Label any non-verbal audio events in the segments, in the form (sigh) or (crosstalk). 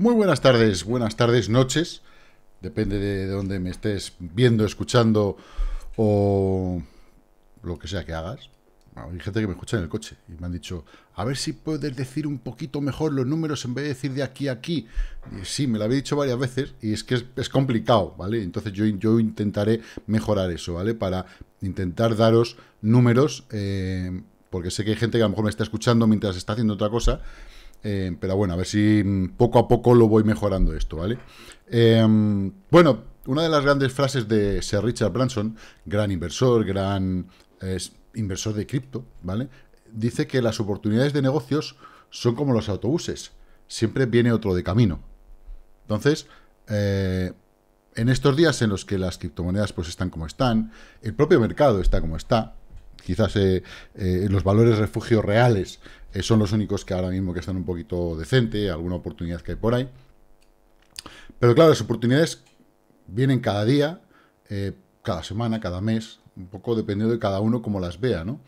Muy buenas tardes, buenas tardes, noches. Depende de dónde me estés viendo, escuchando o lo que sea que hagas. hay gente que me escucha en el coche y me han dicho, a ver si puedes decir un poquito mejor los números en vez de decir de aquí a aquí. sí, me lo había dicho varias veces y es que es, complicado, ¿vale? Entonces yo, yo, intentaré mejorar eso, ¿vale? Para intentar daros números, eh, porque sé que hay gente que a lo mejor me está escuchando mientras está haciendo otra cosa eh, pero bueno, a ver si mm, poco a poco lo voy mejorando esto, ¿vale? Em, bueno, una de las grandes frases de Sir Richard Branson, gran inversor, gran inversor de cripto, ¿vale? Dice que las oportunidades de negocios son como los autobuses, siempre viene otro de camino. Entonces, eh, en estos días en los que las criptomonedas pues están como están, el propio mercado está como está, quizás eh, eh, los valores refugio reales eh, son los únicos que ahora mismo que están un poquito decente, alguna oportunidad que hay por ahí. Pero claro, las oportunidades vienen cada día, cada semana, cada mes, un poco dependiendo de cada uno como las vea, ¿no?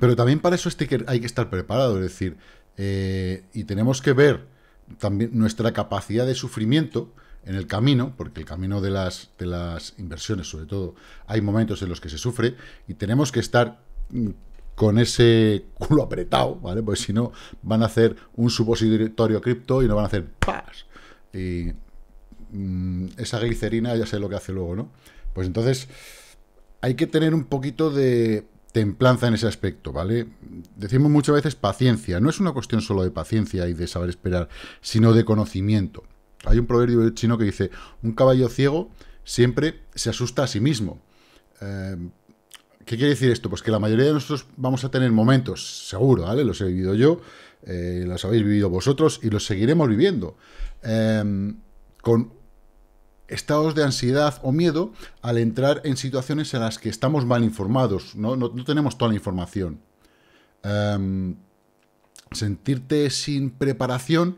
Pero también para eso hay que estar preparado, es decir, y tenemos que ver también nuestra capacidad de sufrimiento, en el camino, porque el camino de las, de las inversiones, sobre todo, hay momentos en los que se sufre y tenemos que estar mm, con ese culo apretado, ¿vale? Porque si no, van a hacer un supositorio cripto y no van a hacer ¡pas! Y mm, esa glicerina ya sé lo que hace luego, ¿no? Pues entonces, hay que tener un poquito de templanza en ese aspecto, ¿vale? Decimos muchas veces paciencia. No es una cuestión solo de paciencia y de saber esperar, sino de conocimiento. Hay un proverbio chino que dice, un caballo ciego siempre se asusta a sí mismo. Eh, ¿Qué quiere decir esto? Pues que la mayoría de nosotros vamos a tener momentos, seguro, ¿vale? Los he vivido yo, eh, los habéis vivido vosotros y los seguiremos viviendo. Eh, con estados de ansiedad o miedo al entrar en situaciones en las que estamos mal informados, no, no, tenemos toda la información. sentirte sin preparación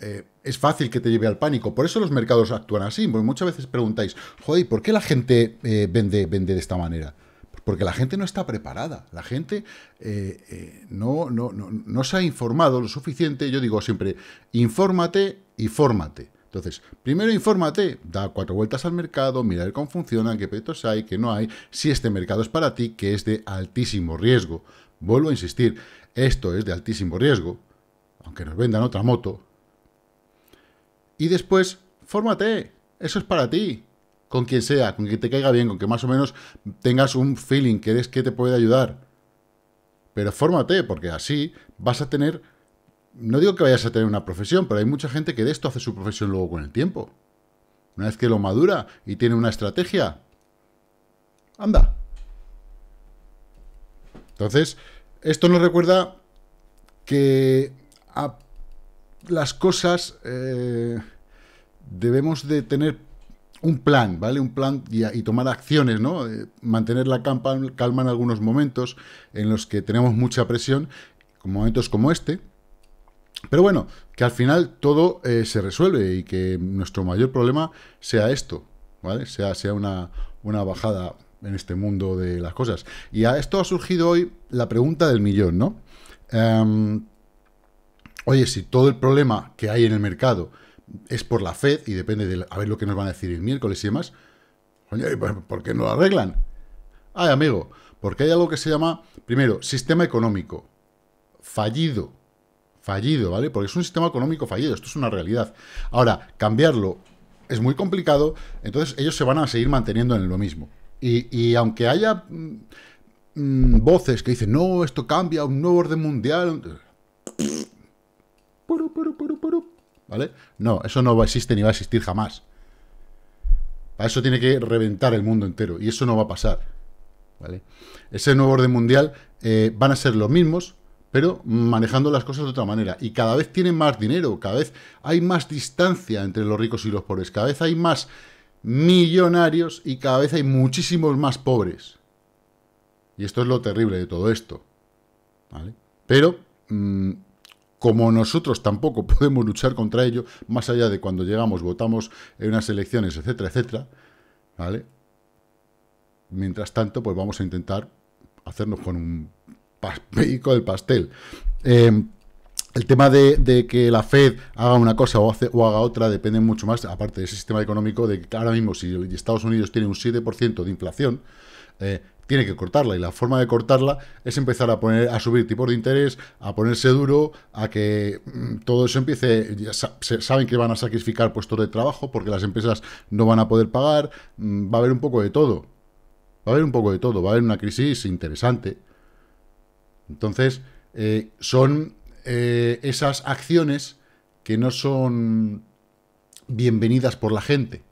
eh, es fácil que te lleve al pánico. Por eso los mercados actúan así. muchas veces preguntáis, joder, por qué la gente eh, vende, de esta manera? porque la gente no está preparada, la gente eh, no, no, se ha informado lo suficiente. Yo digo siempre, infórmate y fórmate. Entonces, primero infórmate, da cuatro vueltas al mercado, mira cómo funcionan, qué petos hay, qué no hay, si este mercado es para ti, que es de altísimo riesgo. Vuelvo a insistir, esto es de altísimo riesgo, aunque nos vendan otra moto, y después, fórmate, eso es para ti. Con quien sea, con quien te caiga bien, con que más o menos tengas un feeling que eres que te puede ayudar. Pero fórmate, porque así vas a tener... No digo que vayas a tener una profesión, pero hay mucha gente que de esto hace su profesión luego con el tiempo. Una vez que lo madura y tiene una estrategia. Anda. Entonces, esto nos recuerda que las cosas eh, debemos de tener un plan, ¿vale? Un plan y, tomar acciones, ¿no? Eh, mantener la calma, calma en algunos momentos en los que tenemos mucha presión, como momentos como este. Pero bueno, que al final todo eh, se resuelve y que nuestro mayor problema sea esto, ¿vale? Sea, sea una, una bajada en este mundo de las cosas. Y a esto ha surgido hoy la pregunta del millón, ¿no? Em, oye, si todo el problema que hay en el mercado es por la Fed y depende de a ver lo que nos van a decir el miércoles y demás, ¿por qué no lo arreglan? Ay, amigo, porque hay algo que se llama, primero, sistema económico fallido. Fallido, ¿vale? Porque es un sistema económico fallido, esto es una realidad. Ahora, cambiarlo es muy complicado, entonces ellos se van a seguir manteniendo en lo mismo. Y, aunque haya mm, mm, voces que dicen, no, esto cambia, un nuevo orden mundial, ¿Vale? No, eso no existe ni va a existir jamás. Para eso tiene que reventar el mundo entero. Y eso no va a pasar. ¿Vale? Ese nuevo orden mundial eh, van a ser los mismos, pero manejando las cosas de otra manera. Y cada vez tienen más dinero, cada vez hay más distancia entre los ricos y los pobres, cada vez hay más millonarios y cada vez hay muchísimos más pobres. Y esto es lo terrible de todo esto. ¿Vale? Pero mm, como nosotros tampoco (laughs) podemos luchar contra ello, más allá de cuando llegamos, votamos en unas elecciones, etcétera, etcétera, ¿vale? Mientras tanto, pues vamos a intentar hacernos con un médico del pastel. Eh, el tema de, que la Fed haga una cosa o, haga otra depende mucho más, aparte de ese sistema económico, de que ahora mismo si Estados Unidos tiene un 7% de inflación, eh, tiene que cortarla y la forma de cortarla es empezar a poner a subir tipos de interés, a ponerse duro, a que mm, todo eso empiece, saben que van a sacrificar puestos de trabajo porque las empresas no van a poder pagar, mm, va a haber un poco de todo. Va a haber un poco de todo, va a haber una crisis interesante. Entonces, eh, son eh, esas acciones que no son bienvenidas por la gente.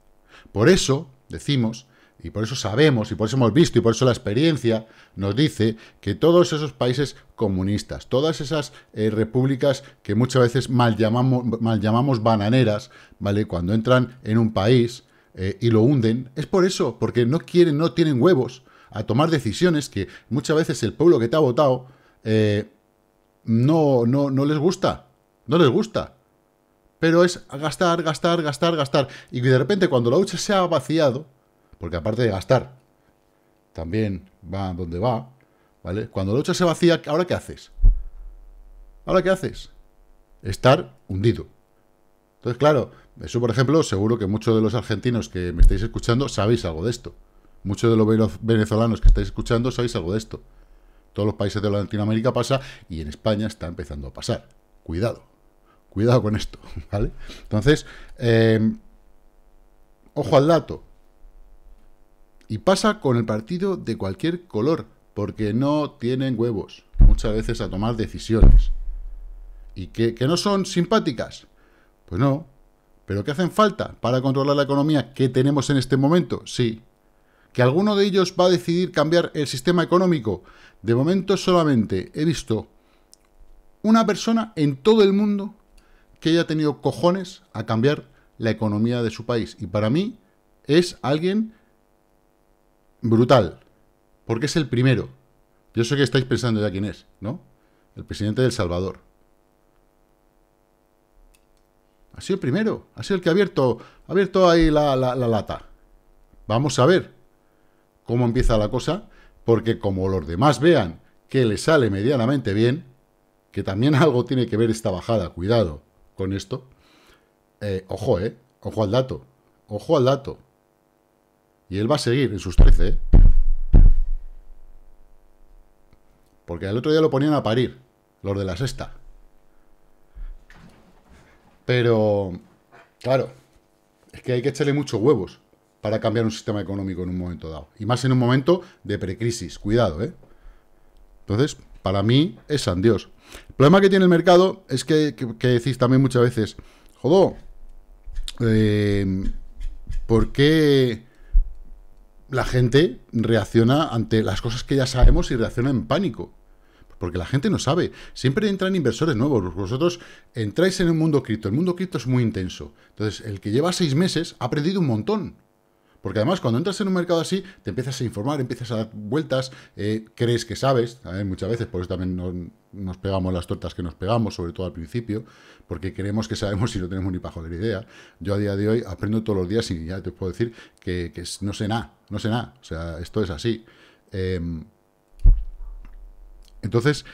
Por eso decimos y por eso sabemos, y por eso hemos visto, y por eso la experiencia nos dice que todos esos países comunistas, todas esas eh, repúblicas que muchas veces mal llamamos, mal llamamos bananeras, ¿vale? Cuando entran en un país eh, y lo hunden, es por eso, porque no quieren, no tienen huevos a tomar decisiones que muchas veces el pueblo que te ha votado eh, no, no, no les gusta, no les gusta pero es gastar, gastar, gastar, gastar. Y de repente cuando la hucha se ha vaciado, porque aparte de gastar, también va donde va, ¿vale? Cuando la lucha se vacía, ¿ahora qué haces? ¿Ahora qué haces? Estar hundido. Entonces, claro, eso, por ejemplo, seguro que muchos de los argentinos que me estáis escuchando sabéis algo de esto. Muchos de los venezolanos que estáis escuchando sabéis algo de esto. Todos los países de Latinoamérica pasa y en España está empezando a pasar. Cuidado. Cuidado con esto, (laughs) ¿vale? Entonces, eh, ojo al dato. Y pasa con el partido de cualquier color, porque no tienen huevos muchas veces a tomar decisiones. ¿Y que, no son simpáticas? Pues no. ¿Pero que hacen falta para controlar la economía que tenemos en este momento? Sí. ¿Que alguno de ellos va a decidir cambiar el sistema económico? De momento solamente he visto una persona en todo el mundo que haya tenido cojones a cambiar la economía de su país. Y para mí es alguien brutal, porque es el primero. Yo sé que estáis pensando ya quién es, ¿no? El presidente del Salvador. Ha sido el primero, ha sido el que ha abierto, abierto ahí la, la, la lata. Vamos a ver cómo empieza la cosa, porque como los demás vean que le sale medianamente bien, que también (laughs) algo tiene que ver esta bajada, cuidado con esto. Eh, ojo, eh, ojo al dato, ojo al dato. Y él va a seguir en sus 13, ¿eh? Porque el otro día lo ponían a parir, los de la sexta. Pero, claro, es que hay que echarle muchos huevos para cambiar un sistema económico en un momento dado. Y más en un momento de precrisis, cuidado, ¿eh? Entonces, para mí es San Dios. El problema que tiene el mercado es que, decís también muchas veces, jodó eh, ¿por qué la gente reacciona ante las cosas que ya sabemos y reacciona en pánico. Porque la gente no sabe. Siempre entran inversores nuevos. Vosotros entráis en el mundo cripto. El mundo cripto es muy intenso. Entonces, el que lleva seis meses ha aprendido un montón. Porque además, cuando entras en un mercado así, te empiezas a informar, empiezas a dar vueltas, eh, crees que sabes, ¿sabes? muchas veces, por eso también no, nos pegamos las tortas que nos pegamos, sobre todo al principio, porque creemos que sabemos y no tenemos ni la idea. Yo a día de hoy aprendo todos los días y ya te puedo decir que, no sé nada, no sé nada. O sea, esto es así. Em, entonces,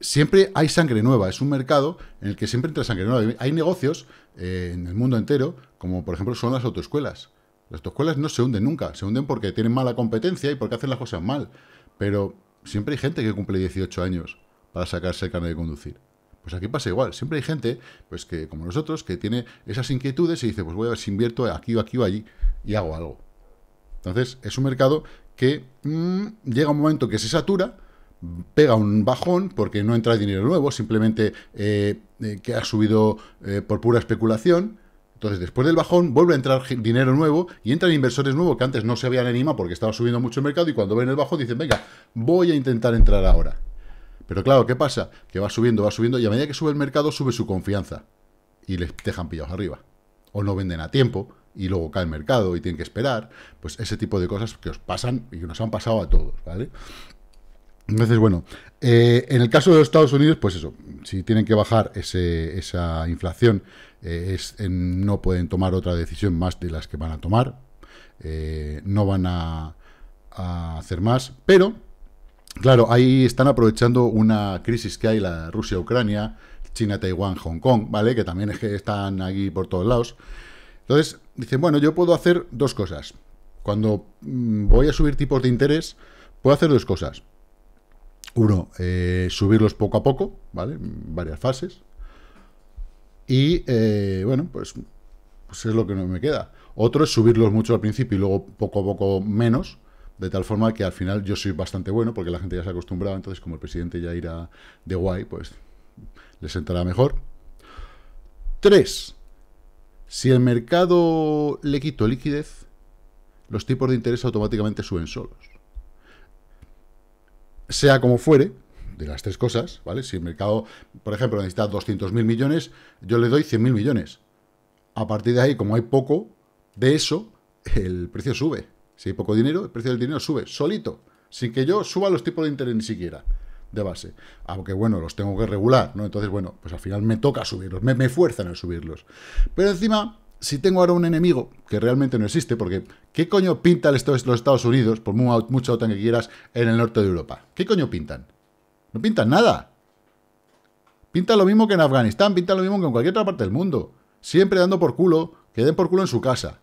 siempre hay sangre nueva. Es un mercado en el que siempre entra sangre nueva. Hay negocios eh, en el mundo entero, como por ejemplo son las autoescuelas. Las autoescuelas no se hunden nunca. Se hunden porque tienen mala competencia y porque hacen las cosas mal. Pero siempre hay gente que cumple 18 años para sacarse el carnet de conducir. Pues aquí pasa igual, siempre hay gente, pues que como nosotros, que tiene esas inquietudes y dice, pues voy a ver si invierto aquí o aquí o allí y hago algo. Entonces, es un mercado que mm, llega un momento que se satura, pega un bajón porque no entra dinero nuevo, simplemente eh, eh, que ha subido eh, por pura especulación. Entonces, después del bajón, vuelve a entrar dinero nuevo y entran inversores nuevos que antes no se habían animado porque estaba subiendo mucho el mercado y cuando ven el bajón dicen, venga, voy a intentar entrar ahora. Pero claro, ¿qué pasa? Que va subiendo, va subiendo, y a medida que sube el mercado, sube su confianza. Y les dejan pillados arriba. O no venden a tiempo, y luego cae el mercado, y tienen que esperar. Pues ese tipo de cosas que os pasan y que nos han pasado a todos, ¿vale? Entonces, bueno, eh, en el caso de los Estados Unidos, pues eso, si tienen que bajar esa inflación, eh, es, no pueden tomar otra decisión más de las que van a tomar, eh, no van a hacer más, pero Claro, ahí están aprovechando una crisis que hay, la Rusia-Ucrania, China, Taiwán, Hong Kong, ¿vale? Que también es que están aquí por todos lados. Entonces, dicen, bueno, yo puedo hacer dos cosas. Cuando mm, voy a subir tipos de interés, puedo hacer dos cosas. Uno, eh, subirlos poco a poco, ¿vale? Varias fases. Y, eh, bueno, pues, pues es lo que no me queda. Otro es subirlos mucho al principio y luego poco a poco menos. De tal forma que al final yo soy bastante bueno, porque la gente ya se ha acostumbrado, entonces como el presidente ya irá de guay, pues les sentará mejor. Tres. Si el mercado le quito liquidez, los tipos de interés automáticamente suben solos. Sea como fuere, de las tres cosas, ¿vale? Si el mercado, por ejemplo, necesita 200.000 millones, yo le doy 100.000 millones. A partir de ahí, como hay poco de eso, el precio sube. Si hay poco dinero, el precio del dinero sube solito, sin que yo suba los tipos de interés ni siquiera de base. Aunque bueno, los tengo que regular, ¿no? Entonces, bueno, pues al final me toca subirlos, me, fuerzan a subirlos. Pero encima, si tengo ahora un enemigo, que realmente no existe, porque ¿qué coño pintan los Estados Unidos, por mucha OTAN que quieras, en el norte de Europa? ¿Qué coño pintan? No pintan nada. Pintan lo mismo que en Afganistán, pintan lo mismo que en cualquier otra parte del mundo. Siempre dando por culo, que den por culo en su casa.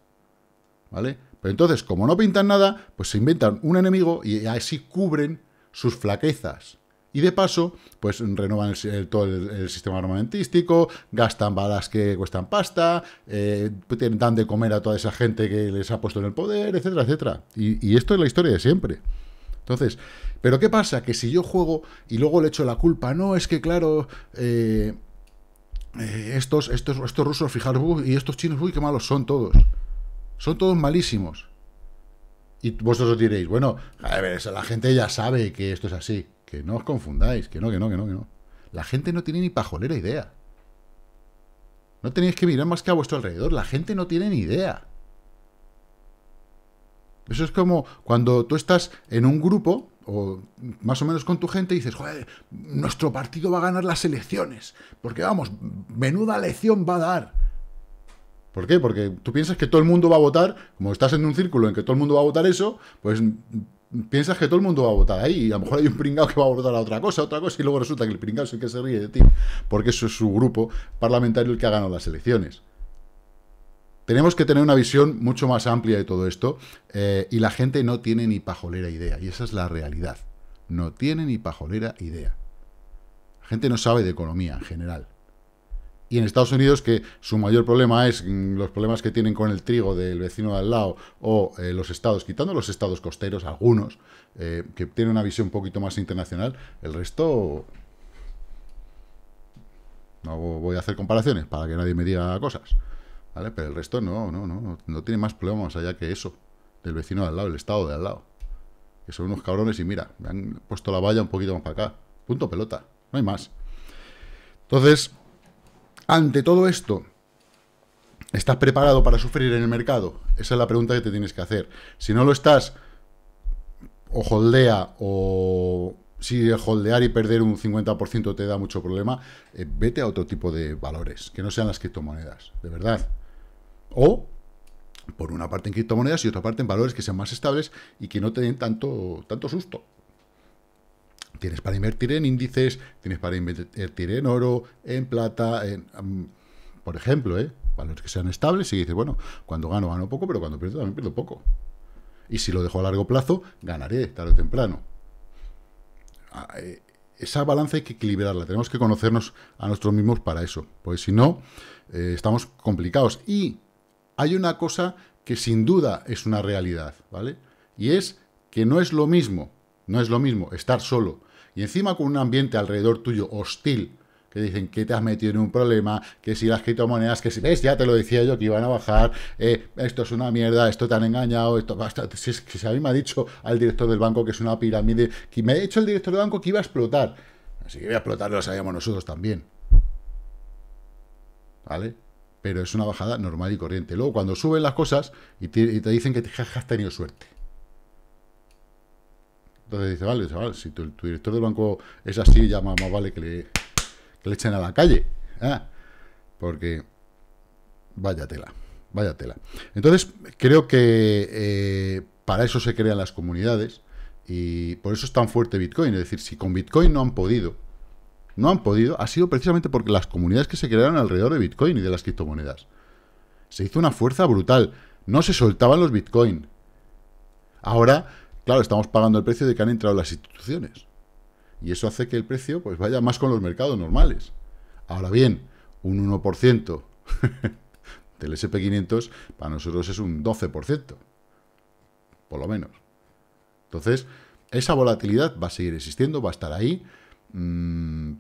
¿Vale? Pero entonces, como no pintan nada, pues se inventan un enemigo y así cubren sus flaquezas. Y de paso, pues renovan todo el, sistema armamentístico, gastan balas que cuestan pasta, eh, dan de comer a toda esa gente que les ha puesto en el poder, etcétera, etcétera. Y, esto es la historia de siempre. Entonces, ¿pero qué pasa? Que si yo juego y luego le echo la culpa, no, es que claro, eh, eh, estos, estos, estos rusos, fijaros, y estos chinos, uy, qué malos son todos. Son todos malísimos. Y vosotros os diréis, bueno, a ver, la gente ya sabe que esto es así. Que no os confundáis, que no, que no, que no, que no. La gente no tiene ni pajolera idea. No tenéis que mirar más que a vuestro alrededor. La gente no tiene ni idea. Eso es como cuando tú estás en un grupo, o más o menos con tu gente, y dices, joder, nuestro partido va a ganar las elecciones. Porque vamos, menuda lección va a dar. ¿Por qué? Porque tú piensas que todo el mundo va a votar, como estás en un círculo en que todo el mundo va a votar eso, pues piensas que todo el mundo va a votar ahí y a lo mejor hay un pringao que va a votar a otra cosa, a otra cosa, y luego resulta que el pringao es el que se ríe de ti, porque eso es su grupo parlamentario el que ha ganado las elecciones. Tenemos que tener una visión mucho más amplia de todo esto eh, y la gente no tiene ni pajolera idea, y esa es la realidad. No tiene ni pajolera idea. La gente no sabe de economía en general. Y en Estados Unidos, que su mayor problema es mm, los problemas que tienen con el trigo del vecino de al lado o eh, los estados, quitando los estados costeros, algunos, eh, que tienen una visión un poquito más internacional, el resto... No voy a hacer comparaciones para que nadie me diga cosas. ¿Vale? Pero el resto no, no, no, no tiene más problemas allá que eso, del vecino de al lado, el estado de al lado. Que son unos cabrones y mira, me han puesto la valla un poquito más para acá. Punto pelota, no hay más. Entonces, ante todo esto, ¿estás preparado para sufrir en el mercado? Esa es la pregunta que te tienes que hacer. Si no lo estás, o holdea, o si holdear y perder un 50% te da mucho problema, eh, vete a otro tipo de valores, que no sean las criptomonedas, de verdad. O por una parte en criptomonedas y otra parte en valores que sean más estables y que no te den tanto, tanto susto. Tienes para invertir en índices, tienes para invertir en oro, en plata, mm, por ejemplo, ¿eh? valores que sean estables y dices, bueno, cuando gano, gano poco, pero cuando pierdo, también pierdo poco. Y si lo dejo a largo plazo, ganaré tarde o temprano. Ah, eh, esa balanza hay que equilibrarla, tenemos que conocernos a nosotros mismos para eso, pues si no, eh, estamos complicados. Y hay una cosa que sin duda es una realidad, ¿vale? Y es que no es lo mismo, no es lo mismo estar solo y encima con un ambiente alrededor tuyo hostil, que dicen que te has metido en un problema, que si las criptomonedas, que si ves, ya te lo decía yo que iban a bajar, eh, esto es una mierda, esto te han engañado, esto basta. Si, que si a mí me ha dicho al director del banco que es una pirámide, que me ha dicho el director del banco que iba a explotar. Así que iba a explotar, lo sabíamos nosotros también. ¿Vale? Pero es una bajada normal y corriente. Luego, cuando suben las cosas y te, dicen que te, has tenido suerte. Entonces dice, vale, si tu, director del banco es así, ya más, vale que le, echen a la calle. ¿eh? Porque vaya tela, vaya tela. Entonces, creo que eh, para eso se crean las comunidades y por eso es tan fuerte Bitcoin. Es decir, si con Bitcoin no han podido, no han podido, ha sido precisamente porque las comunidades que se crearon alrededor de Bitcoin y de las criptomonedas. Se hizo una fuerza brutal. No se soltaban los Bitcoin. Ahora Claro, estamos pagando el precio de que han entrado las instituciones. Y eso hace que el precio pues vaya más con los mercados normales. Ahora bien, un 1% (laughs) del SP500 para nosotros es un 12%. Por lo menos. Entonces, esa volatilidad va a seguir existiendo, va a estar ahí. Mm,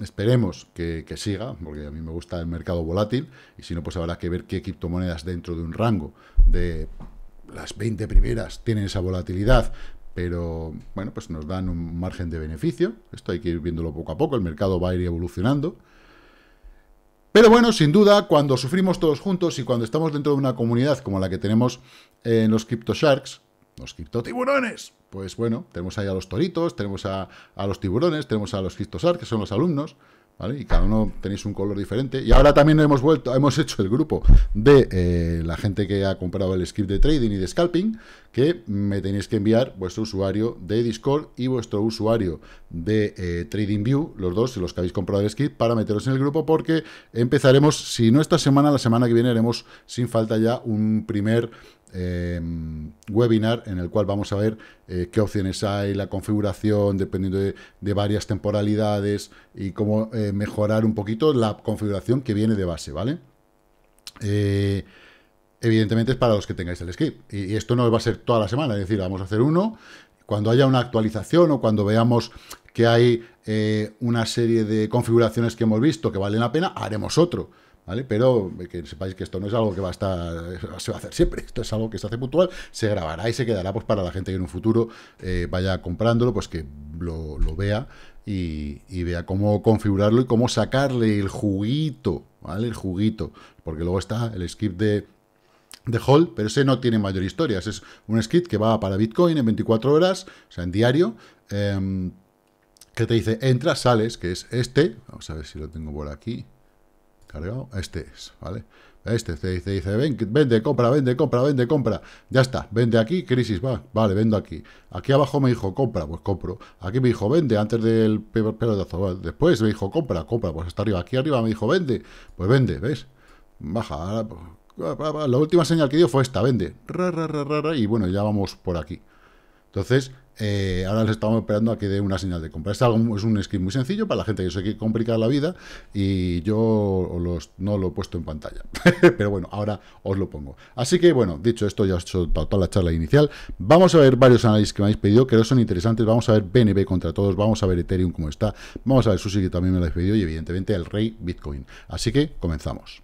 esperemos que, que, siga, porque a mí me gusta el mercado volátil, y si no, pues habrá que ver qué criptomonedas dentro de un rango de las 20 primeras tienen esa volatilidad, pero bueno, pues nos dan un margen de beneficio. Esto hay que ir viéndolo poco a poco, el mercado va a ir evolucionando. Pero bueno, sin duda, cuando sufrimos todos juntos y cuando estamos dentro de una comunidad como la que tenemos eh, en los Sharks los Tiburones pues bueno, tenemos ahí a los toritos, tenemos a, a los tiburones, tenemos a los Sharks que son los alumnos, y cada uno tenéis un color diferente. Y ahora también hemos vuelto, hemos hecho el grupo de eh, la gente que ha comprado el script de trading y de scalping, que me tenéis que enviar vuestro usuario de Discord y vuestro usuario de eh, TradingView, los dos, los que habéis comprado el script, para meteros en el grupo, porque empezaremos, si no esta semana, la semana que viene haremos sin falta ya un primer Em, webinar en el cual vamos a ver eh, qué opciones hay, la configuración, dependiendo de, varias temporalidades y cómo eh, mejorar un poquito la configuración que viene de base, ¿vale? Eh, evidentemente es para los que tengáis el script. Y, y esto no va a ser toda la semana, es decir, vamos a hacer uno. Cuando haya una actualización o cuando veamos que hay una serie de configuraciones que hemos visto que valen la pena, haremos otro ¿Vale? Pero que sepáis que esto no es algo que va a estar, (laughs) se va a hacer siempre, esto es algo que se hace puntual, se grabará y se quedará pues para la gente que en un futuro eh, vaya comprándolo, pues que lo, vea y, vea cómo configurarlo y cómo sacarle el juguito, ¿vale? El juguito, porque luego está el skip de, de Hall, pero ese no tiene mayor historia, es un skip que va para Bitcoin en 24 horas, o sea, en diario, em, que te dice, entras, sales, que es este, vamos a ver si lo tengo por aquí, este es, ¿vale? Este te dice, dice vende, compra, vende, compra, vende, compra. Ya está, vende aquí, crisis, va, vale, vendo aquí. Aquí abajo me dijo, compra, pues compro. Aquí me dijo, vende, antes del pelotazo. Después me dijo, compra, compra, pues está arriba. Aquí arriba me dijo, vende, pues vende, ¿ves? Baja, pues, la última señal que dio fue esta, vende. y bueno, ya vamos por aquí. Entonces, eh, ahora les estamos esperando a que dé una señal de compra. Es, es un script muy sencillo para la gente que se quiere complicar la vida y yo no lo he puesto en pantalla. (laughs) Pero bueno, ahora os lo pongo. Así que bueno, dicho esto, ya os he hecho toda la charla inicial. Vamos a ver varios análisis que me habéis pedido, que son interesantes. Vamos a ver BNB contra todos, vamos a ver Ethereum como está, vamos a ver Susi que también me lo habéis pedido y evidentemente el rey Bitcoin. Así que comenzamos.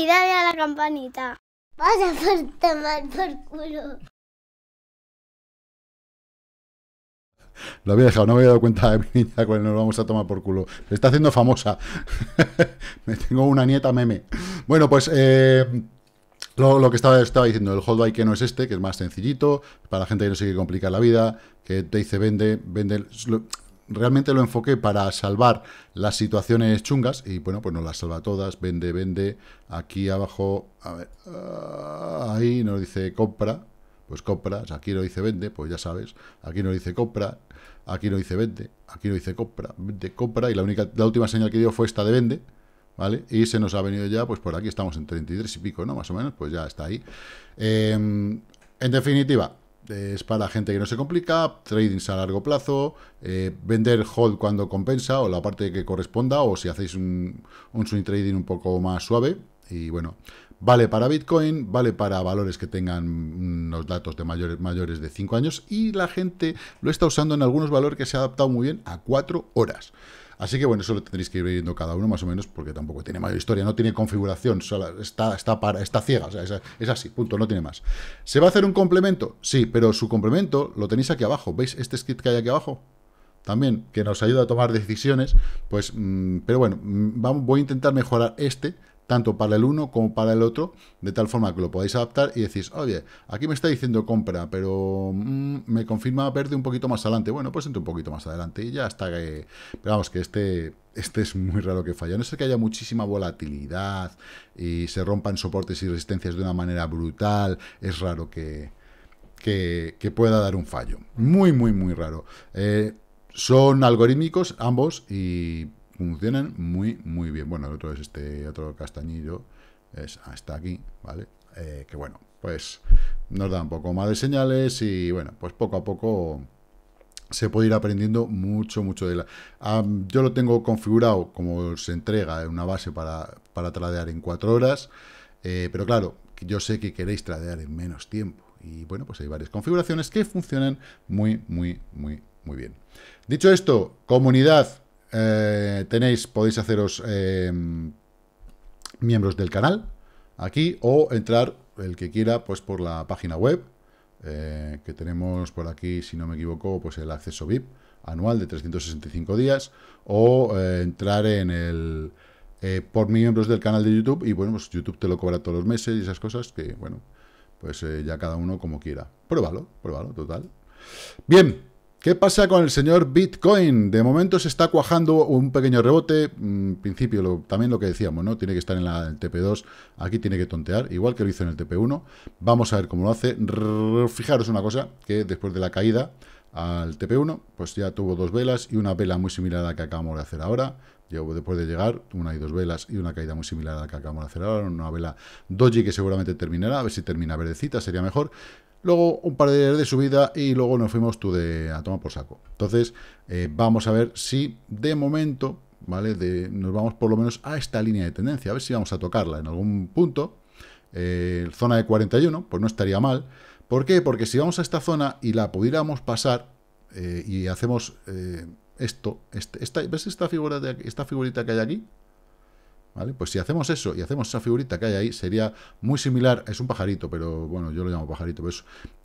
y dale a la campanita. Vas a tomar por culo. Lo había dejado, no me había dado cuenta de mi niña cuál nos vamos a tomar por culo. Se está haciendo famosa. (laughs) me tengo una nieta meme. Bueno, pues eh, lo, que estaba, estaba diciendo, el hold by que no es este, que es más sencillito, para la gente que no se quiere complicar la vida, que te dice vende, vende realmente lo enfoqué para salvar las situaciones chungas y bueno, pues nos las salva todas, vende, vende, aquí abajo, a ver, ah, ahí nos dice compra, pues compras, aquí nos dice vende, pues ya sabes, aquí nos dice compra, aquí nos dice vende, aquí nos dice compra, vende, compra y la, única, la última señal que dio fue esta de vende, ¿vale? Y se nos ha venido ya, pues por aquí estamos en 33 y pico, ¿no? Más o menos, pues ya está ahí. Em, en definitiva, es para gente que no se complica, tradings a largo plazo, eh, vender hold cuando compensa o la parte que corresponda o si hacéis un, swing trading un poco más suave. Y bueno, vale para Bitcoin, vale para valores que tengan los datos de mayores, mayores de 5 años y la gente lo está usando en algunos valores que se ha adaptado muy bien a 4 horas. Así que bueno, eso lo tendréis que ir viendo cada uno más o menos, porque tampoco tiene mayor historia, no tiene configuración, está, está, está ciega, o sea, es, así, punto, no tiene más. ¿Se va a hacer un complemento? Sí, pero su complemento lo tenéis aquí abajo, ¿veis este script que hay aquí abajo? También, que nos ayuda a tomar decisiones, pues, mm, pero bueno, mm, voy a intentar mejorar este tanto para el uno como para el otro, de tal forma que lo podáis adaptar y decís, oye, aquí me está diciendo compra, pero mm, me confirma verde un poquito más adelante. Bueno, pues entre un poquito más adelante y ya está que... Pero vamos, que este, este es muy raro que falle. No sé que haya muchísima volatilidad y se rompan soportes y resistencias de una manera brutal. Es raro que, que, pueda dar un fallo. Muy, muy, muy raro. Eh, son algorítmicos ambos y funcionan muy, muy bien. Bueno, el otro es este otro castañillo, es hasta aquí, ¿vale? Eh, que bueno, pues nos da un poco más de señales y bueno, pues poco a poco se puede ir aprendiendo mucho, mucho de la... yo lo tengo configurado como se entrega en una base para, para tradear en cuatro horas, eh, pero claro, yo sé que queréis tradear en menos tiempo. Y bueno, pues hay varias configuraciones que funcionan muy, muy, muy, muy bien. Dicho esto, comunidad, eh, tenéis, podéis haceros eh, miembros del canal aquí o entrar el que quiera pues por la página web eh, que tenemos por aquí, si no me equivoco, pues el acceso VIP anual de 365 días o entrar en el por miembros del canal de YouTube y bueno, pues YouTube te lo cobra todos los meses y esas cosas que bueno, pues ya cada uno como quiera. Pruébalo, pruébalo, total. Bien, ¿Qué pasa con el señor Bitcoin? De momento se está cuajando un pequeño rebote. En mm, principio, lo, también lo que decíamos, ¿no? Tiene que estar en la, el TP2. Aquí tiene que tontear, igual que lo hizo en el TP1. Vamos a ver cómo lo hace. fijaros una cosa, que después de la caída al TP1, pues ya tuvo dos velas y una vela muy similar a la que acabamos de hacer ahora. Yo después de llegar, una y dos velas y una caída muy similar a la que acabamos de hacer ahora. Una vela doji que seguramente terminará, a ver si termina verdecita, sería mejor. Luego un par de días de subida y luego nos fuimos tú de a tomar por saco. Entonces, eh, vamos a ver si de momento, ¿vale? nos vamos por lo menos a esta línea de tendencia, a ver si vamos a tocarla en algún punto. Eh, zona de 41, pues no estaría mal. ¿Por qué? Porque si vamos a esta zona y la pudiéramos pasar eh, y hacemos esto, este, esta, ¿ves esta, figura de, esta figurita que hay aquí? Pues si hacemos eso y hacemos esa figurita que hay ahí, sería muy similar, es un pajarito, pero bueno, yo lo llamo pajarito, pero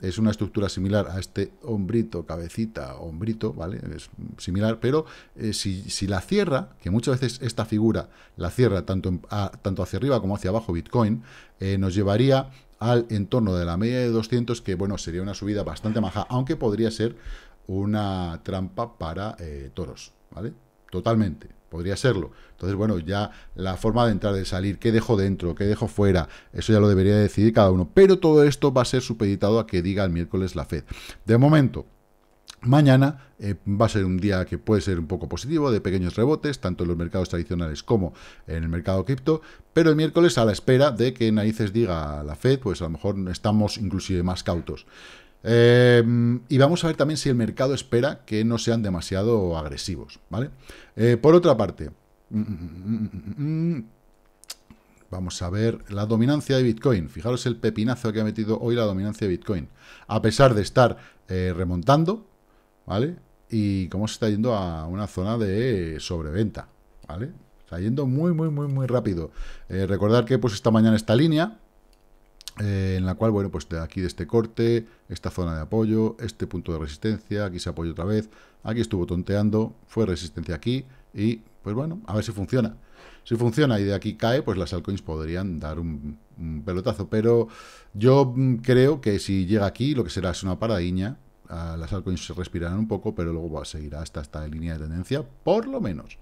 es, una estructura similar a este hombrito, cabecita, hombrito, ¿vale? Es similar, pero eh, si, la cierra, que muchas veces esta figura la cierra tanto, hacia arriba como hacia abajo Bitcoin, eh, nos llevaría al entorno de la media de 200, que bueno, sería una subida bastante maja, aunque podría ser una trampa para eh, toros, ¿vale? Totalmente, podría serlo. Entonces, bueno, ya la forma de entrar, de salir, qué dejo dentro, qué dejo fuera, eso ya lo debería decidir cada uno. Pero todo esto va a ser supeditado a que diga el miércoles la Fed. De momento, mañana eh, va a ser un día que puede ser un poco positivo, de pequeños rebotes, tanto en los mercados tradicionales como en el mercado cripto, pero el miércoles a la espera de que Naíces diga la Fed, pues a lo mejor estamos inclusive más cautos. Eh, y vamos a ver también si el mercado espera que no sean demasiado agresivos, ¿vale? Eh, por otra parte, mm, mm, mm, vamos a ver la dominancia de Bitcoin. Fijaros el pepinazo que ha metido hoy la dominancia de Bitcoin. A pesar de estar eh, remontando, ¿vale? Y cómo se está yendo a una zona de sobreventa, ¿vale? Está yendo muy, muy, muy, muy rápido. recordar que pues esta mañana esta línea, eh, en la cual, bueno, pues de aquí de este corte, esta zona de apoyo, este punto de resistencia, aquí se apoya otra vez, aquí estuvo tonteando, fue resistencia aquí y, pues bueno, a ver si funciona. Si funciona y de aquí cae, pues las altcoins podrían dar un, pelotazo, pero yo mm, creo que si llega aquí lo que será es una paradiña, las altcoins se respirarán un poco, pero luego va a seguir hasta esta línea de tendencia, por lo menos.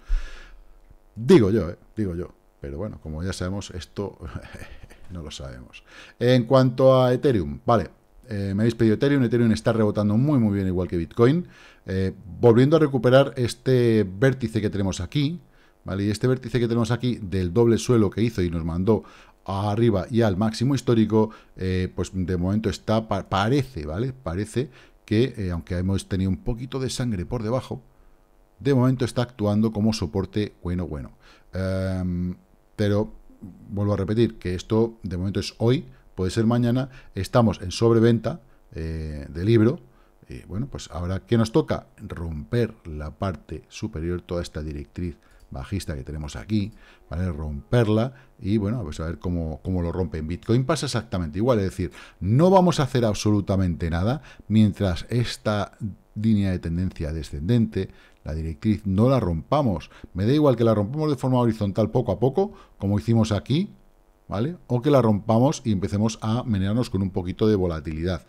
Digo yo, eh, digo yo. Pero bueno, como ya sabemos, esto (laughs) no lo sabemos. En cuanto a Ethereum, vale, eh, me habéis pedido Ethereum, Ethereum está rebotando muy muy bien igual que Bitcoin, eh, volviendo a recuperar este vértice que tenemos aquí, ¿vale? Y este vértice que tenemos aquí del doble suelo que hizo y nos mandó arriba y al máximo histórico, eh, pues de momento está, parece, ¿vale? Parece que, aunque hemos tenido un poquito de sangre por debajo, de momento está actuando como soporte bueno, bueno. Em, pero vuelvo a repetir que esto de momento es hoy, puede ser mañana, estamos en sobreventa del eh, de libro, y bueno, pues ahora, ¿qué nos toca? Romper la parte superior, toda esta directriz bajista que tenemos aquí, ¿vale? Romperla y bueno, pues a ver cómo, cómo lo rompe. En Bitcoin pasa exactamente igual, es decir, no vamos a hacer absolutamente nada mientras esta línea de tendencia descendente, la directriz no la rompamos. Me da igual que la rompamos de forma horizontal poco a poco, como hicimos aquí, ¿vale? O que la rompamos y empecemos a menearnos con un poquito de volatilidad.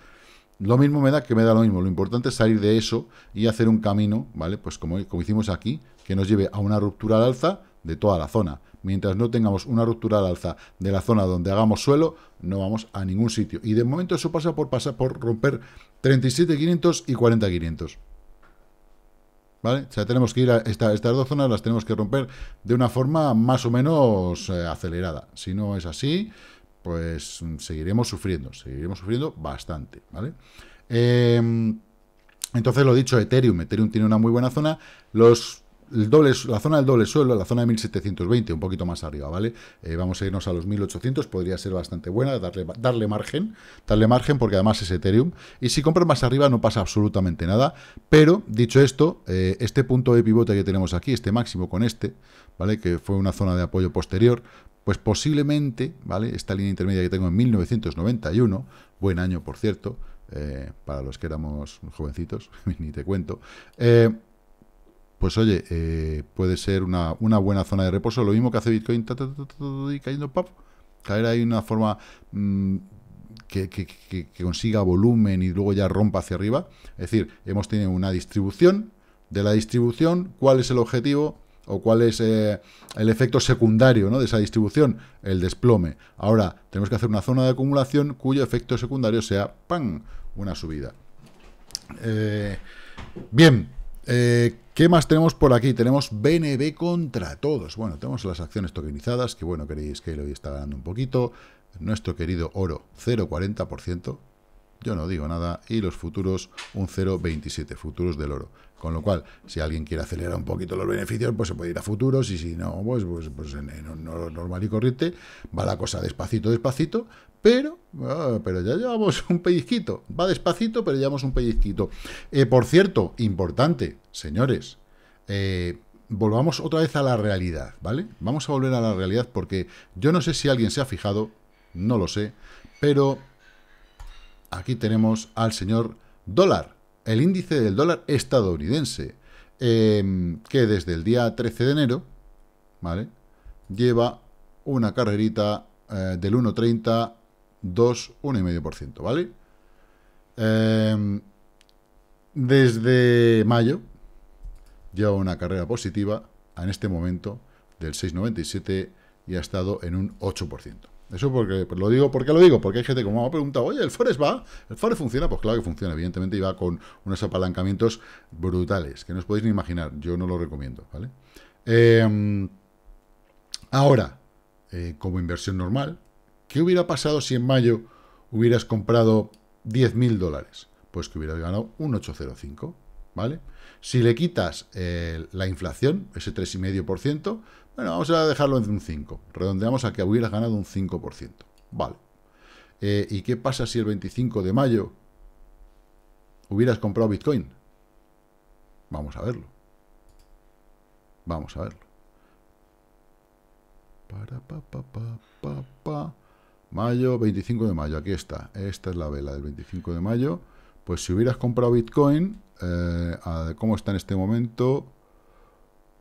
Lo mismo me da que me da lo mismo. Lo importante es salir de eso y hacer un camino, ¿vale? Pues como, como hicimos aquí, que nos lleve a una ruptura al alza de toda la zona. Mientras no tengamos una ruptura al alza de la zona donde hagamos suelo, no vamos a ningún sitio. Y de momento eso pasa por, pasar, por romper 37.500 y 40.500. ¿Vale? O sea, tenemos que ir a estas dos zonas, las tenemos que romper de una forma más o menos eh, acelerada. Si no es así, pues mm, seguiremos sufriendo, seguiremos sufriendo bastante, ¿vale? Em, entonces, lo dicho, Ethereum. Ethereum tiene una muy buena zona. Los el doble, la zona del doble suelo, la zona de 1720, un poquito más arriba, ¿vale? Eh, vamos a irnos a los 1800, podría ser bastante buena, darle, darle margen, darle margen porque además es Ethereum. Y si compras más arriba no pasa absolutamente nada, pero dicho esto, eh, este punto de pivote que tenemos aquí, este máximo con este, ¿vale? Que fue una zona de apoyo posterior, pues posiblemente, ¿vale? Esta línea intermedia que tengo en 1991, buen año por cierto, eh, para los que éramos jovencitos, (laughs) ni te cuento, eh, pues oye, eh, puede ser una, buena zona de reposo. Lo mismo que hace Bitcoin y cayendo pop. Caer ahí una forma mm, que, consiga volumen y luego ya rompa hacia arriba. Es decir, hemos tenido una distribución. De la distribución, ¿cuál es el objetivo? o cuál es eh, el efecto secundario ¿no? de esa distribución, el desplome. Ahora, tenemos que hacer una zona de acumulación cuyo efecto secundario sea, ¡pam!, una subida. Eh, bien, eh, ¿Qué más tenemos por aquí? Tenemos BNB contra todos. Bueno, tenemos las acciones tokenizadas, que bueno, queréis que hoy está ganando un poquito. Nuestro querido oro, 0,40%. Yo no digo nada. Y los futuros, un 0,27, futuros del oro. Con lo cual, si alguien quiere acelerar un poquito los beneficios, pues se puede ir a futuros. Y si no, pues, pues, pues en, normal y corriente. Va la cosa despacito, despacito pero, ah, pero ya llevamos un pellizquito. Va despacito, pero llevamos un pellizquito. Eh, por cierto, importante, señores, eh, volvamos otra vez a la realidad, ¿vale? Vamos a volver a la realidad porque yo no sé si alguien se ha fijado, no lo sé, pero aquí tenemos al señor dólar, el índice del dólar estadounidense, em, que desde el día 13 de enero, ¿vale? Lleva una carrerita eh, del 1.30 2, 1,5%, ¿vale? Em, desde mayo lleva una carrera positiva en este momento del 6,97% y ha estado en un 8%. Eso porque pues lo digo, ¿por qué lo digo? Porque hay gente como me ha preguntado, oye, ¿el Forex va? ¿El Forex funciona? Pues claro que funciona, evidentemente, y va con unos apalancamientos brutales, que no os podéis ni imaginar, yo no lo recomiendo, ¿vale? Em, ahora, eh, como inversión normal, ¿Qué hubiera pasado si en mayo hubieras comprado 10.000 dólares? Pues que hubieras ganado un 805, ¿vale? Si le quitas eh, la inflación, ese 3,5%, bueno, vamos a dejarlo en un 5. Redondeamos a que hubieras ganado un 5%. Vale. Eh, ¿Y qué pasa si el 25 de mayo hubieras comprado Bitcoin? Vamos a verlo. Vamos a verlo. Para, pa, pa, pa, pa, pa. Mayo, 25 de mayo, aquí está. Esta es la vela del 25 de mayo. Pues si hubieras comprado Bitcoin, eh, cómo está en este momento,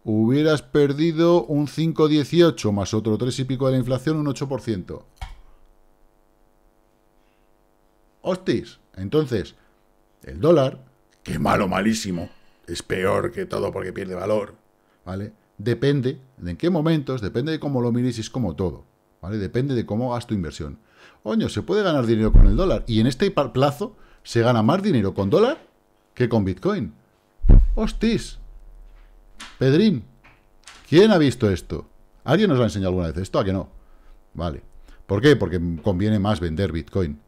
hubieras perdido un 5,18 más otro 3 y pico de la inflación, un 8%. ¡Hostis! Entonces, el dólar, que malo, malísimo, es peor que todo porque pierde valor, ¿vale? Depende de en qué momentos, depende de cómo lo miréis, es como todo. ¿vale? Depende de cómo hagas tu inversión. Oño, se puede ganar dinero con el dólar. Y en este plazo se gana más dinero con dólar que con Bitcoin. ¡Hostis! Pedrín, ¿quién ha visto esto? ¿Alguien nos lo ha enseñado alguna vez? ¿Esto a que no? Vale. ¿Por qué? Porque conviene más vender Bitcoin.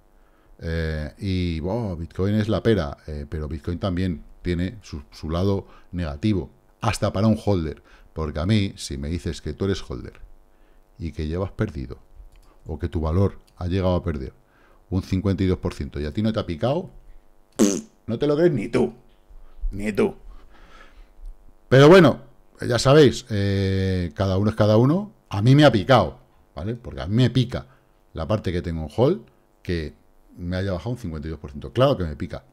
Eh, y Bitcoin es la pera, eh, pero Bitcoin también tiene su lado negativo, hasta para un holder. Porque a mí, si me dices que tú eres holder y que llevas perdido, o que tu valor ha llegado a perder un 52% y a ti no te ha picado, (laughs) no te lo crees ni tú, ni tú. Pero bueno, eh, ya sabéis, eh, cada uno es cada uno. A mí me ha picado, ¿vale? Porque a mí me pica la parte que tengo en hold, que me haya bajado un 52%. Claro que me pica.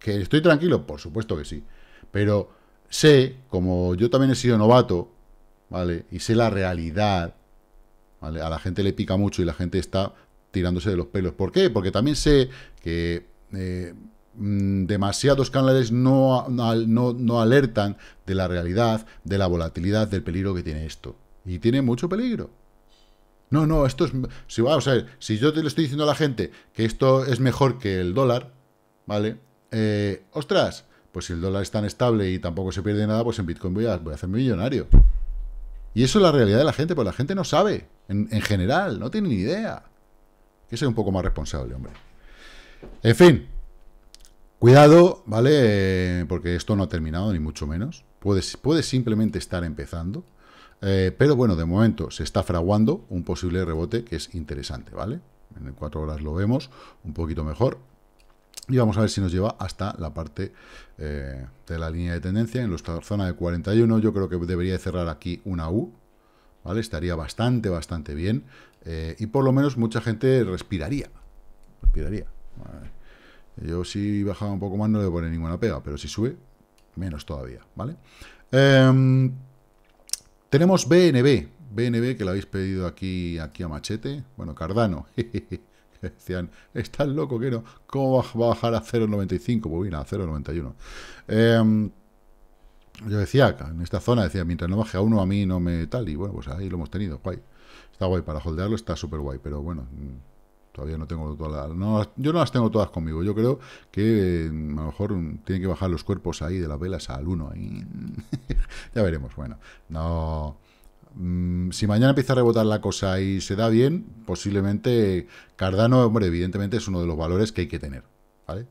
¿Que estoy tranquilo? Por supuesto que sí. Pero sé, como yo también he sido novato, ¿vale? Y sé la realidad a la gente le pica mucho y la gente está tirándose de los pelos. ¿Por qué? Porque también sé que eh, mm, demasiados canales no, no, no alertan de la realidad, de la volatilidad, del peligro que tiene esto. Y tiene mucho peligro. No, no, esto es... Si, vamos a ver, si yo te le estoy diciendo a la gente que esto es mejor que el dólar, ¿vale? Eh, ostras, pues si el dólar es tan estable y tampoco se pierde nada, pues en Bitcoin voy a, voy a hacerme millonario. Y eso es la realidad de la gente, pues la gente no sabe, en, general, no tiene ni idea. Que sea un poco más responsable, hombre. En fin, cuidado, ¿vale? Eh, porque esto no ha terminado, ni mucho menos. Puede, puede simplemente estar empezando. Eh, pero bueno, de momento se está fraguando un posible rebote que es interesante, ¿vale? En cuatro horas lo vemos un poquito mejor. Y vamos a ver si nos lleva hasta la parte eh, de la línea de tendencia, en nuestra zona de 41, yo creo que debería cerrar aquí una U, ¿vale? Estaría bastante, bastante bien, eh, y por lo menos mucha gente respiraría, respiraría. Yo si bajaba un poco más no le pone ninguna pega, pero si sube, menos todavía, ¿vale? Em, tenemos BNB, BNB que lo habéis pedido aquí, aquí a machete, bueno, Cardano, (laughs) Decían, estás loco que no, ¿cómo va a bajar a 0,95? Pues bien, a 0,91. Eh, em, yo decía, en esta zona, decía, mientras no baje a uno, a mí no me tal, y bueno, pues ahí lo hemos tenido, guay. Está guay para holdearlo, está súper guay, pero bueno, mm, todavía no tengo todas no, yo no las tengo todas conmigo, yo creo que mm, a lo mejor mm, tienen que bajar los cuerpos ahí de las velas al 1, (laughs) ya veremos, bueno, no, Mm, si mañana empieza a rebotar la cosa y se da bien, posiblemente Cardano, hombre, evidentemente es uno de los valores que hay que tener, ¿vale?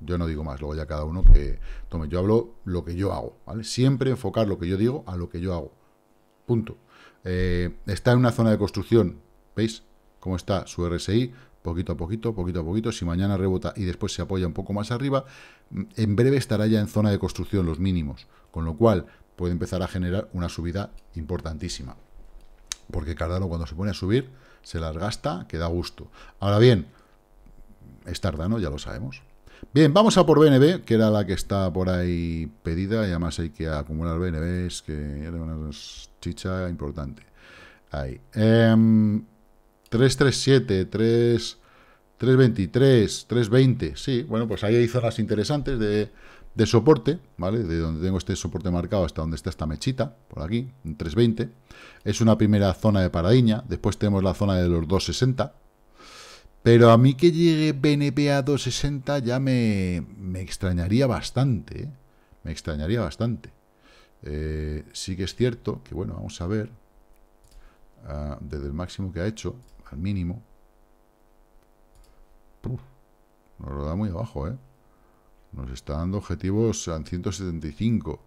Yo no digo más, luego ya cada uno que tome. Yo hablo lo que yo hago, ¿vale? Siempre enfocar lo que yo digo a lo que yo hago. Punto. Eh, está en una zona de construcción, ¿veis? Cómo está su RSI, poquito a poquito, poquito a poquito. Si mañana rebota y después se apoya un poco más arriba, mm, en breve estará ya en zona de construcción los mínimos. Con lo cual, puede empezar a generar una subida importantísima. Porque Cardano cuando se pone a subir, se las gasta, que da gusto. Ahora bien, es Tardano, ya lo sabemos. Bien, vamos a por BNB, que era la que está por ahí pedida, y además hay que acumular es que era una chicha importante. Ahí. 337, 3... 3.23, 3.20, sí, bueno, pues ahí hay zonas interesantes de de soporte, ¿vale? De donde tengo este soporte marcado hasta donde está esta mechita, por aquí, Un 320. Es una primera zona de paradiña, después tenemos la zona de los 260. Pero a mí que llegue BNP a 260 ya me, extrañaría bastante, ¿eh? Me extrañaría bastante. Eh, sí que es cierto que, bueno, vamos a ver, ah, desde el máximo que ha hecho al mínimo, Uf, nos lo da muy abajo, ¿eh? Nos está dando objetivos en 175.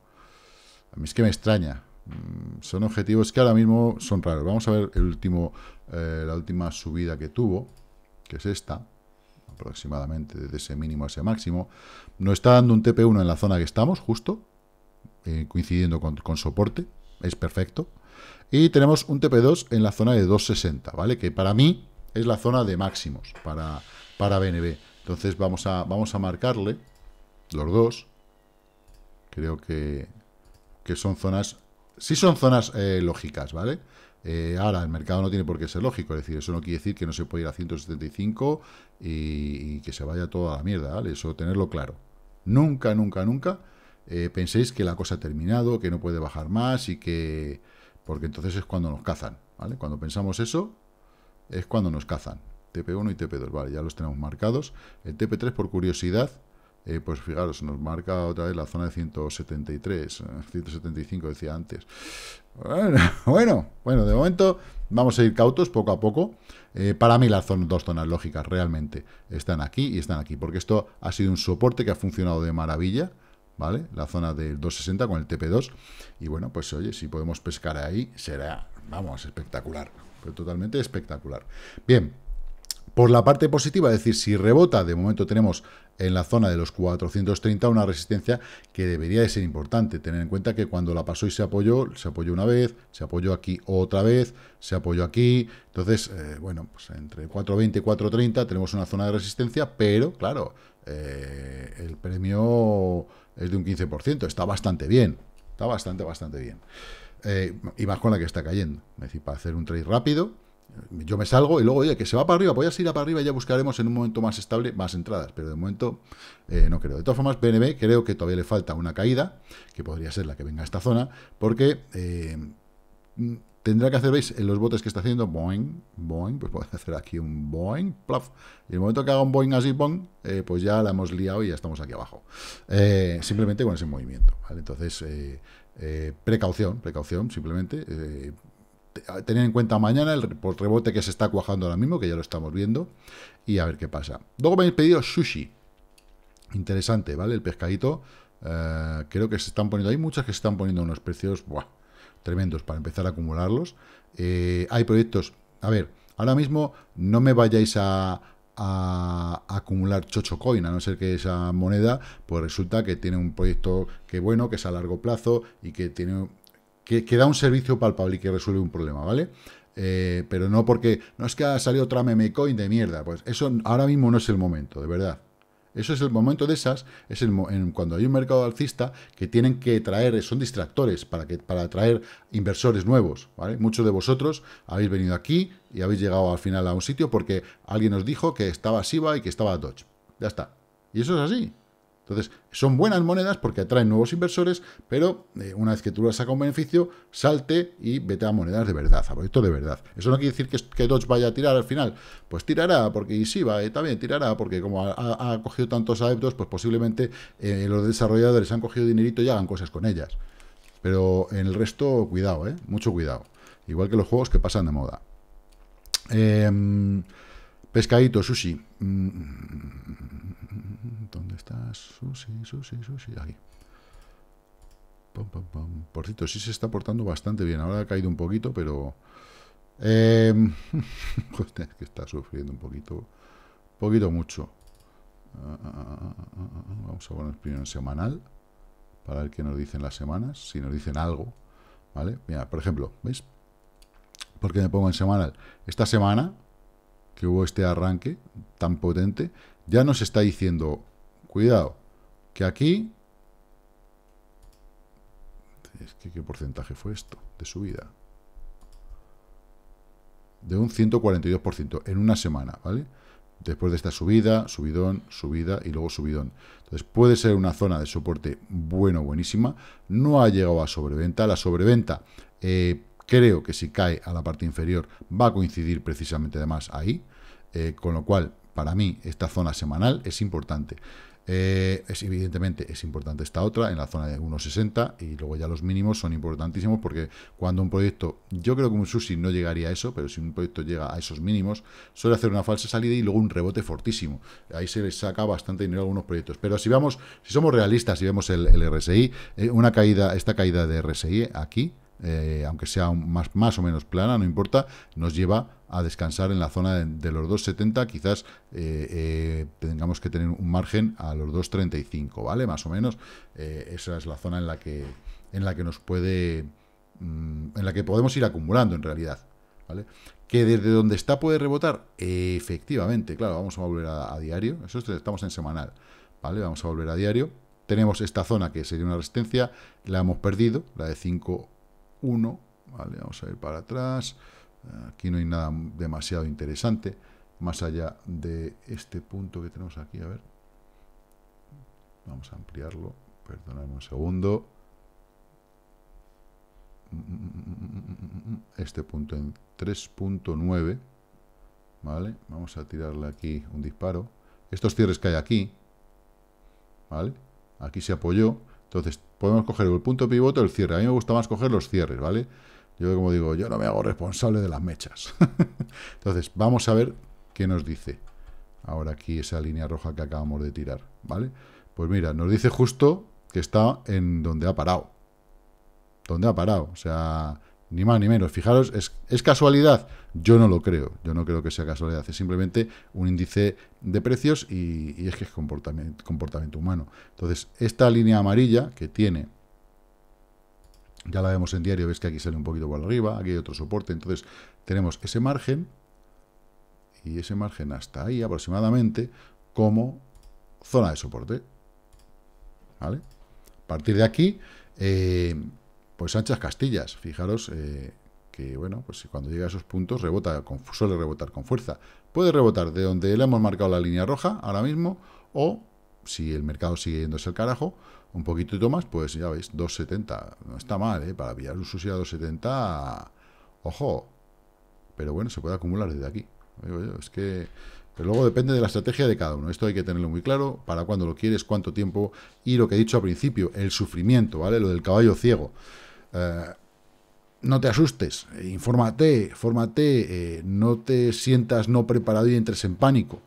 A mí es que me extraña. Mm, son objetivos que ahora mismo son raros. Vamos a ver eh, la última subida que tuvo, que es esta, aproximadamente desde ese mínimo a ese máximo. Nos está dando un TP1 en la zona que estamos, justo, eh, coincidiendo con, soporte. Es perfecto. Y tenemos un TP2 en la zona de 260, ¿vale? Que para mí es la zona de máximos para, para BNB. Entonces vamos a, vamos a marcarle los dos. Creo que, que son zonas... Sí son zonas eh, lógicas, ¿vale? Eh, ahora, el mercado no tiene por qué ser lógico, es decir, eso no quiere decir que no se puede ir a 175 y, y que se vaya toda la mierda, ¿vale? Eso tenerlo claro. Nunca, nunca, nunca eh, penséis que la cosa ha terminado, que no puede bajar más y que... Porque entonces es cuando nos cazan, ¿vale? Cuando pensamos eso, es cuando nos cazan. TP1 y TP2, vale, ya los tenemos marcados. El TP3, por curiosidad, eh, pues fijaros, nos marca otra vez la zona de 173, 175 eh, decía antes. (laughs) Bueno, bueno, de momento vamos a ir cautos poco a poco. Eh, para mí las dos zonas lógicas realmente están aquí y están aquí, porque esto ha sido un soporte que ha funcionado de maravilla. ¿Vale? La zona del 260 con el TP2. Y bueno, pues oye, si podemos pescar ahí, será, vamos, espectacular. Pero totalmente espectacular. Bien, por la parte positiva, es decir, si rebota, de momento tenemos en la zona de los 430 una resistencia que debería de ser importante. Tener en cuenta que cuando la pasó y se apoyó, se apoyó una vez, se apoyó aquí otra vez, se apoyó aquí. Entonces, eh, bueno, pues entre 420 y 430 tenemos una zona de resistencia, pero claro, eh, el premio es de un 15%. Está bastante bien, está bastante, bastante bien. Eh, y más con la que está cayendo. Es decir, para hacer un trade rápido, yo me salgo y luego, oye, que se va para arriba, voy a ir para arriba y ya buscaremos en un momento más estable más entradas, pero de momento eh, no creo. De todas formas, BNB creo que todavía le falta una caída, que podría ser la que venga a esta zona, porque eh, tendrá que hacer, veis, en los botes que está haciendo, boing, boing, pues puede hacer aquí un boing, plaf, y en el momento que haga un boing así, boing, eh, pues ya la hemos liado y ya estamos aquí abajo, simplemente con ese movimiento, Entonces... precaución, precaución, simplemente tener en cuenta mañana el rebote que se está cuajando ahora mismo, que ya lo estamos viendo, y a ver qué pasa. Luego me habéis pedido sushi. Interesante, ¿vale? El pescadito. Eh, creo que se están poniendo... Hay muchas que se están poniendo unos precios buah, tremendos para empezar a acumularlos. Eh, hay proyectos... A ver, ahora mismo no me vayáis a, acumular chocho coin, a no ser que esa moneda, pues resulta que tiene un proyecto que bueno, que es a largo plazo y que tiene que, da un servicio palpable y que resuelve un problema, ¿vale? Eh, pero no porque, no es que ha salido otra meme coin de mierda, pues eso ahora mismo no es el momento, de verdad. Eso es el momento de esas, es el, en, cuando hay un mercado alcista que tienen que traer, son distractores para, que, para atraer inversores nuevos, ¿vale? Muchos de vosotros habéis venido aquí y habéis llegado al final a un sitio porque alguien os dijo que estaba Siba y que estaba Dodge. Ya está. Y eso es así. Entonces, son buenas monedas porque atraen nuevos inversores, pero eh, una vez que tú las sacas un beneficio, salte y vete a monedas de verdad, a proyectos de verdad. Eso no quiere decir que, que Dodge vaya a tirar al final. Pues tirará, porque y sí, va, también tirará, porque como ha, cogido tantos adeptos, pues posiblemente eh, los desarrolladores han cogido dinerito y hagan cosas con ellas. Pero en el resto, cuidado, eh, Mucho cuidado. Igual que los juegos que pasan de moda. Em, pescadito, sushi. Mm, mm, mm, ¿Dónde estás? Susi, Susi, Susi. Por cierto, sí se está portando bastante bien. Ahora ha caído un poquito, pero... Em, (laughs) que está sufriendo un poquito. Un poquito mucho. Ah, ah, ah, Vamos a poner primero en semanal. Para ver qué nos dicen las semanas. Si nos dicen algo. ¿Vale? Mira, por ejemplo, ¿veis? Porque me pongo en semanal. Esta semana, que hubo este arranque tan potente, ya nos está diciendo Cuidado, que aquí... Es que, ¿qué porcentaje fue esto de subida? De un 142% en una semana, ¿vale? Después de esta subida, subidón, subida y luego subidón. Entonces puede ser una zona de soporte bueno, buenísima. No ha llegado a sobreventa. La sobreventa eh, creo que si cae a la parte inferior va a coincidir precisamente además ahí. Eh, con lo cual, para mí, esta zona semanal es importante. Eh, es, evidentemente es importante esta otra en la zona de 1.60 y luego ya los mínimos son importantísimos porque cuando un proyecto, yo creo que un sushi no llegaría a eso, pero si un proyecto llega a esos mínimos, suele hacer una falsa salida y luego un rebote fortísimo. Ahí se le saca bastante dinero a algunos proyectos. Pero si vamos, si somos realistas y vemos el, RSI, eh, una caída, esta caída de RSI aquí, eh, aunque sea más, más, o menos plana, no importa, nos lleva a descansar en la zona de, los 2,70, quizás eh, eh, tengamos que tener un margen a los 2,35, ¿vale? Más o menos, esa es la zona en la que, en la que nos puede, mm, en la que podemos ir acumulando en realidad, ¿vale? Que desde donde está puede rebotar, efectivamente, claro, vamos a volver a, diario, eso estamos en semanal, ¿vale? Vamos a volver a diario, tenemos esta zona que sería una resistencia, la hemos perdido, la de 5 1, ¿vale? Vamos a ir para atrás. Aquí no hay nada demasiado interesante, más allá de este punto que tenemos aquí, a ver. Vamos a ampliarlo, perdonadme un segundo. Este punto en 3.9, ¿vale? Vamos a tirarle aquí un disparo. Estos cierres que hay aquí, ¿vale? Aquí se apoyó, entonces podemos coger el punto pivote o el cierre. A mí me gusta más coger los cierres, ¿vale? Yo, como digo, yo no me hago responsable de las mechas. (laughs) Entonces, vamos a ver qué nos dice. Ahora aquí esa línea roja que acabamos de tirar, ¿vale? Pues mira, nos dice justo que está en donde ha parado. Donde ha parado. O sea, ni más ni menos. Fijaros, ¿es, casualidad? Yo no lo creo. Yo no creo que sea casualidad. Es simplemente un índice de precios y, es que es comportamiento, comportamiento humano. Entonces, esta línea amarilla que tiene ya la vemos en diario, veis que aquí sale un poquito por arriba, aquí hay otro soporte, entonces tenemos ese margen y ese margen hasta ahí aproximadamente como zona de soporte. ¿Vale? A partir de aquí, eh, pues anchas castillas. Fijaros eh, que, bueno, pues cuando llega a esos puntos rebota con, suele rebotar con fuerza. Puede rebotar de donde le hemos marcado la línea roja ahora mismo o, si el mercado sigue yéndose al carajo, un poquito más, pues ya veis, 2.70. No está mal, ¿eh? Para pillar un sushi a 2.70, ojo. Pero bueno, se puede acumular desde aquí. Es que... Pero luego depende de la estrategia de cada uno. Esto hay que tenerlo muy claro, para cuando lo quieres, cuánto tiempo y lo que he dicho al principio, el sufrimiento, ¿vale? Lo del caballo ciego. Eh, no te asustes, infórmate, fórmate, eh, no te sientas no preparado y entres en pánico,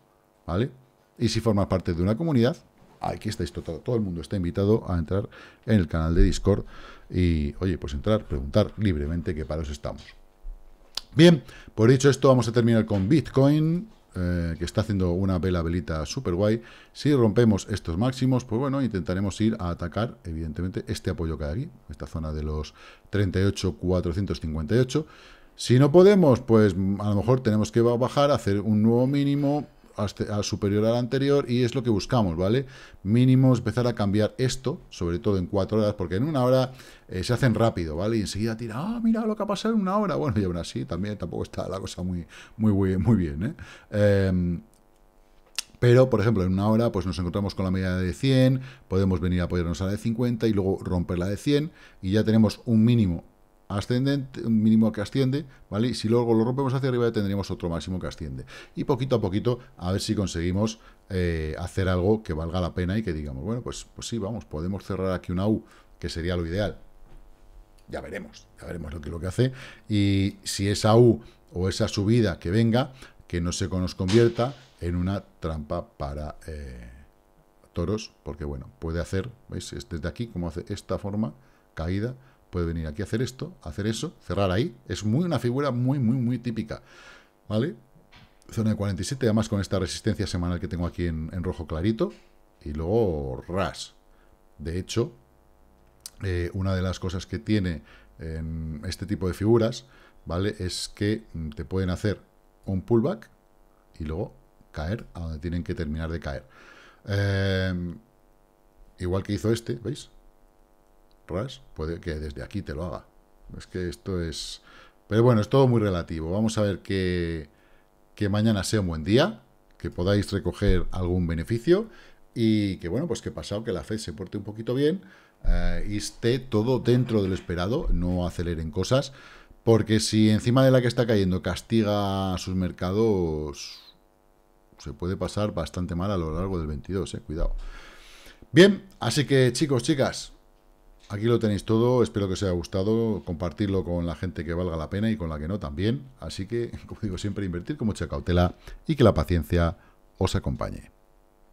¿vale? Y si formas parte de una comunidad, aquí estáis todo, todo el mundo está invitado a entrar en el canal de Discord y, oye, pues entrar, preguntar libremente qué paros estamos. Bien, por pues dicho esto, vamos a terminar con Bitcoin. Eh, que está haciendo una vela velita súper guay. Si rompemos estos máximos, pues bueno, intentaremos ir a atacar, evidentemente, este apoyo que hay aquí, esta zona de los 38,458. Si no podemos, pues a lo mejor tenemos que bajar, hacer un nuevo mínimo, a superior al anterior y es lo que buscamos, ¿vale? Mínimo empezar a cambiar esto, sobre todo en cuatro horas, porque en una hora eh, se hacen rápido, ¿vale? Y enseguida tira, ah, mira lo que ha pasado en una hora. Bueno, y ahora así también tampoco está la cosa muy, muy, muy, muy bien, ¿eh? Em, pero, por ejemplo, en una hora pues nos encontramos con la media de 100, podemos venir a apoyarnos a la de 50 y luego romper la de 100 y ya tenemos un mínimo ascendente, un mínimo que asciende, ¿vale? Y si luego lo rompemos hacia arriba tendríamos otro máximo que asciende. Y poquito a poquito a ver si conseguimos eh, hacer algo que valga la pena y que digamos, bueno, pues, pues, sí, vamos, podemos cerrar aquí una U, que sería lo ideal. Ya veremos, ya veremos lo que, lo que hace. Y si esa U o esa subida que venga, que no se nos convierta en una trampa para... Eh, toros, porque bueno, puede hacer, ¿veis? Desde aquí, como hace esta forma, caída, Puede venir aquí a hacer esto, hacer eso, cerrar ahí. Es muy una figura muy, muy, muy típica. ¿Vale? Zona de 47, además con esta resistencia semanal que tengo aquí en, rojo clarito. Y luego ras. De hecho, eh, una de las cosas que tiene en este tipo de figuras, ¿vale? Es que te pueden hacer un pullback y luego caer a donde tienen que terminar de caer. Eh, igual que hizo este, ¿veis? puede que desde aquí te lo haga. Es que esto es... Pero bueno, es todo muy relativo. Vamos a ver que, que mañana sea un buen día, que podáis recoger algún beneficio y que, bueno, pues que pasado que la Fed se porte un poquito bien eh, y esté todo dentro del esperado, no aceleren cosas, porque si encima de la que está cayendo castiga a sus mercados, se puede pasar bastante mal a lo largo del 22, eh, cuidado. Bien, así que chicos, chicas, Aquí lo tenéis todo, espero que os haya gustado, compartirlo con la gente que valga la pena y con la que no también. Así que, (laughs) como digo siempre, invertir con mucha cautela y que la paciencia os acompañe.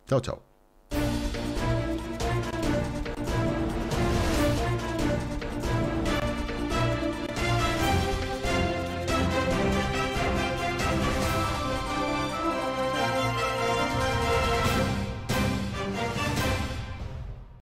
Chao, chao.